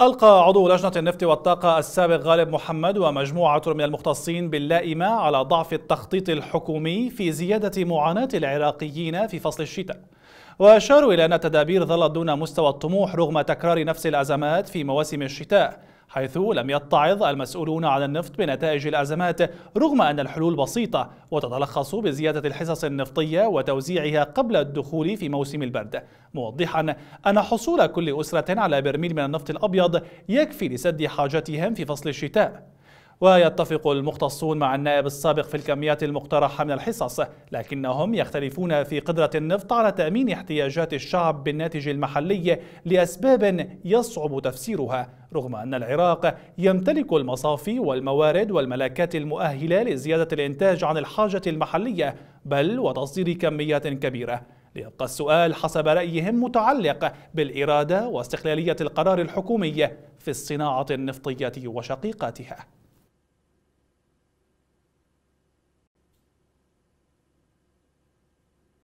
ألقى عضو لجنة النفط والطاقة السابق غالب محمد ومجموعة من المختصين باللائمة على ضعف التخطيط الحكومي في زيادة معاناة العراقيين في فصل الشتاء وأشاروا إلى أن التدابير ظلت دون مستوى الطموح رغم تكرار نفس الأزمات في مواسم الشتاء حيث لم يتعظ المسؤولون عن النفط بنتائج الأزمات رغم أن الحلول بسيطة وتتلخص بزيادة الحصص النفطية وتوزيعها قبل الدخول في موسم البرد موضحا أن حصول كل أسرة على برميل من النفط الأبيض يكفي لسد حاجتهم في فصل الشتاء ويتفق المختصون مع النائب السابق في الكميات المقترحة من الحصص لكنهم يختلفون في قدرة النفط على تأمين احتياجات الشعب بالناتج المحلي لأسباب يصعب تفسيرها رغم أن العراق يمتلك المصافي والموارد والملاكات المؤهلة لزيادة الإنتاج عن الحاجة المحلية بل وتصدير كميات كبيرة ليبقى السؤال حسب رأيهم متعلق بالإرادة واستقلالية القرار الحكومي في الصناعة النفطية وشقيقاتها